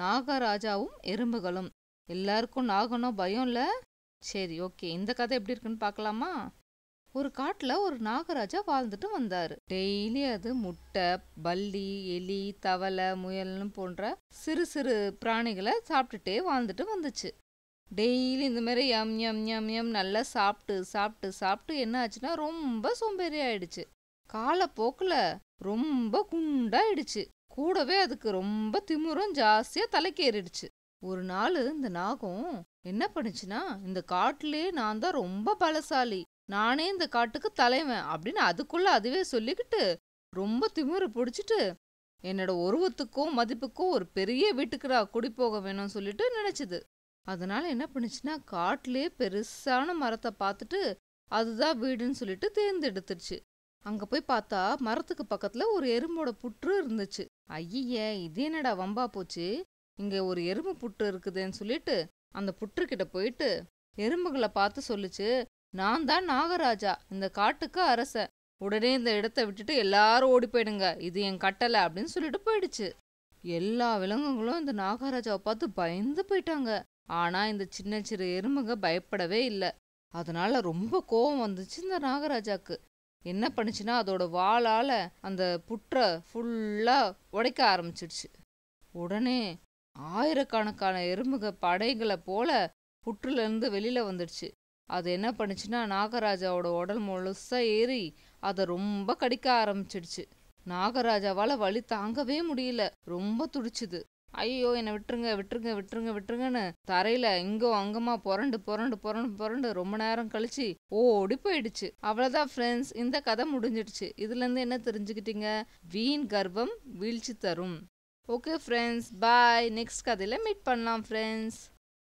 நாகராஜாவும் எறும்புகளும் எல்லாருக்கும் நாகனோ பயம் இல்லை சரி ஓகே இந்த கதை எப்படி இருக்குன்னு பார்க்கலாமா ஒரு காட்டில் ஒரு நாகராஜா வாழ்ந்துட்டு வந்தார் டெய்லி அது முட்டை பல்லி எலி தவளை முயல்னு போன்ற சிறு சிறு பிராணிகளை சாப்பிட்டுட்டே வாழ்ந்துட்டு வந்துச்சு டெய்லி இந்த மாதிரி எம் எம் எம் எம் நல்லா சாப்பிட்டு சாப்பிட்டு சாப்பிட்டு என்ன ஆச்சுன்னா ரொம்ப சோம்பேறி ஆயிடுச்சு காலப்போக்கில் ரொம்ப குண்டாயிடுச்சு கூடவே அதுக்கு ரொம்ப திமிரும் ஜாஸ்தியாக தலைக்கேறிடுச்சு ஒரு நாள் இந்த நாகம் என்ன பண்ணுச்சுன்னா இந்த காட்டிலே நான் தான் ரொம்ப பலசாலி நானே இந்த காட்டுக்கு தலைவன் அப்படின்னு அதுக்குள்ள அதுவே சொல்லிக்கிட்டு ரொம்ப திமிரு பிடிச்சிட்டு என்னோட உருவத்துக்கும் மதிப்புக்கும் ஒரு பெரிய வீட்டுக்குடா குடி போக வேணும்னு சொல்லிட்டு நினைச்சது அதனால என்ன பண்ணுச்சுன்னா காட்டிலே பெருசான மரத்தை பார்த்துட்டு அதுதான் வீடுன்னு சொல்லிட்டு தேர்ந்தெடுத்துருச்சு அங்க போய் பார்த்தா மரத்துக்கு பக்கத்துல ஒரு எறும்போட புற்று இருந்துச்சு ஐய இது என்னடா வம்பா போச்சு இங்கே ஒரு எறும்பு புட்டு இருக்குதுன்னு சொல்லிட்டு அந்த புற்றுக்கிட்ட போயிட்டு எறும்புகளை பார்த்து சொல்லுச்சு நான் தான் நாகராஜா இந்த காட்டுக்கு அரச உடனே இந்த இடத்த விட்டுட்டு எல்லாரும் ஓடி போயிடுங்க இது என் கட்டலை அப்படின்னு சொல்லிட்டு போயிடுச்சு எல்லா விலங்குகளும் இந்த நாகராஜாவை பார்த்து பயந்து போயிட்டாங்க ஆனால் இந்த சின்ன சிறு எறும்புங்க பயப்படவே இல்லை அதனால ரொம்ப கோவம் வந்துச்சு இந்த நாகராஜாக்கு என்ன பண்ணுச்சுன்னா அதோட வாளால் அந்த புற்றை ஃபுல்லாக உடைக்க ஆரம்பிச்சிடுச்சு உடனே ஆயிரக்கணக்கான எறும்புக படைகளை போல புற்றுலேருந்து வெளியில் வந்துடுச்சு அது என்ன பண்ணுச்சுன்னா நாகராஜாவோட உடல் முழுசாக ஏறி அதை ரொம்ப கடிக்க ஆரம்பிச்சிடுச்சு நாகராஜாவால் வலி தாங்கவே முடியல ரொம்ப துடிச்சுது ஐயோ என்னை விட்டுருங்க விட்டுருங்க விட்டுருங்க விட்டுருங்கன்னு தரையில இங்கோ அங்கமா புரண்டு புரண்டு புரண்டு புரண்டு ரொம்ப நேரம் கழிச்சு ஓ ஓடி போயிடுச்சு அவ்வளவுதான் ஃப்ரெண்ட்ஸ் இந்த கதை முடிஞ்சிடுச்சு இதுல இருந்து என்ன தெரிஞ்சுக்கிட்டீங்க வீண் கர்ப்பம் வீழ்ச்சி தரும் ஓகே ஃப்ரெண்ட்ஸ் பாய் நெக்ஸ்ட் கதையில் மீட் பண்ணலாம் ஃப்ரெண்ட்ஸ்